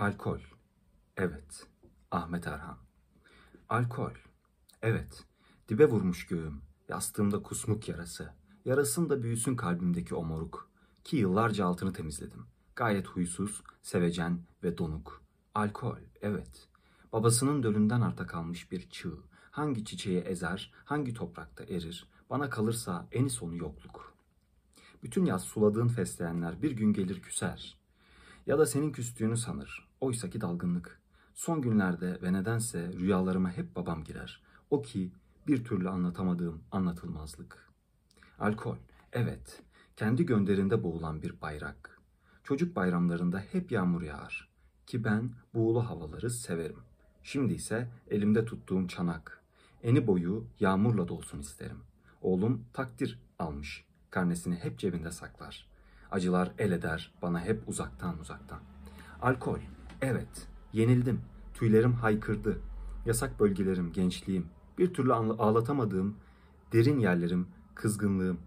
Alkol. Evet. Ahmet Erhan. Alkol. Evet. Dibe vurmuş göğüm. Yastığımda kusmuk yarası. Yarasın da büyüsün kalbimdeki o moruk. Ki yıllarca altını temizledim. Gayet huysuz, sevecen ve donuk. Alkol. Evet. Babasının dölünden arta kalmış bir çığ. Hangi çiçeği ezer, hangi toprakta erir. Bana kalırsa eni sonu yokluk. Bütün yaz suladığın fesleğenler bir gün gelir küser. Ya da senin küstüğünü sanır Oysaki dalgınlık. Son günlerde ve nedense rüyalarıma hep babam girer. O ki bir türlü anlatamadığım anlatılmazlık. Alkol, evet, kendi gönderinde boğulan bir bayrak. Çocuk bayramlarında hep yağmur yağar. Ki ben buğulu havaları severim. Şimdi ise elimde tuttuğum çanak. Eni boyu yağmurla dolsun isterim. Oğlum takdir almış. Karnesini hep cebinde saklar. Acılar el eder bana hep uzaktan uzaktan. Alkol, Evet, yenildim. Tüylerim haykırdı. Yasak bölgelerim, gençliğim, bir türlü ağlatamadığım derin yerlerim, kızgınlığım,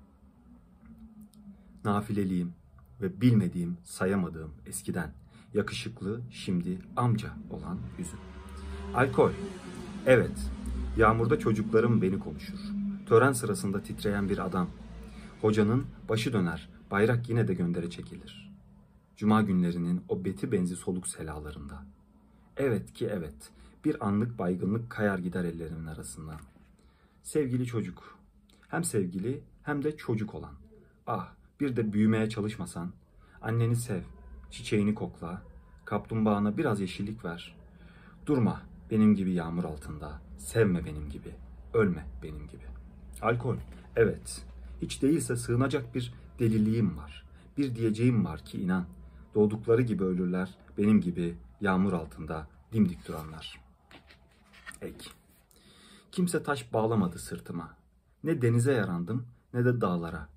nafileliğim ve bilmediğim, sayamadığım eskiden yakışıklı, şimdi amca olan yüzüm. Alkol. Evet, yağmurda çocuklarım beni konuşur. Tören sırasında titreyen bir adam. Hocanın başı döner, bayrak yine de göndere çekilir.'' Cuma günlerinin o beti benzi soluk selalarında. Evet ki evet, bir anlık baygınlık kayar gider ellerimin arasından. Sevgili çocuk, hem sevgili hem de çocuk olan. Ah, bir de büyümeye çalışmasan, anneni sev, çiçeğini kokla, kaplumbağana biraz yeşillik ver. Durma benim gibi yağmur altında, sevme benim gibi, ölme benim gibi. Alkol, evet, hiç değilse sığınacak bir deliliğim var, bir diyeceğim var ki inan.'' Doğdukları gibi ölürler, benim gibi yağmur altında dimdik duranlar. Ek. Kimse taş bağlamadı sırtıma. Ne denize yarandım ne de dağlara.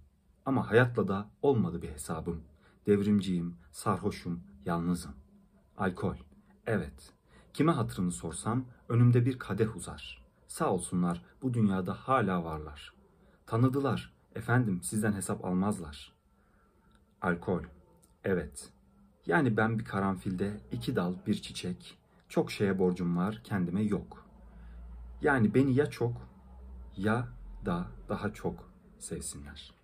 Ama hayatla da olmadı bir hesabım. Devrimciyim, sarhoşum, yalnızım. Alkol. Evet. Kime hatırını sorsam önümde bir kadeh uzar. Sağ olsunlar bu dünyada hala varlar. Tanıdılar. Efendim sizden hesap almazlar. Alkol. Evet. Yani ben bir karanfilde iki dal bir çiçek, çok şeye borcum var kendime yok. Yani beni ya çok ya da daha çok sevsinler.''